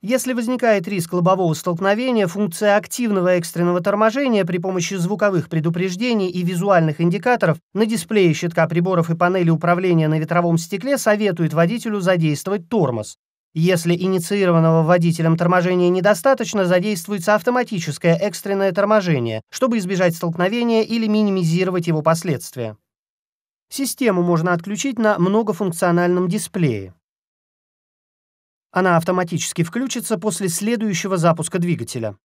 Если возникает риск лобового столкновения, функция активного экстренного торможения при помощи звуковых предупреждений и визуальных индикаторов на дисплее щитка приборов и панели управления на ветровом стекле советует водителю задействовать тормоз. Если инициированного водителем торможения недостаточно, задействуется автоматическое экстренное торможение, чтобы избежать столкновения или минимизировать его последствия. Систему можно отключить на многофункциональном дисплее. Она автоматически включится после следующего запуска двигателя.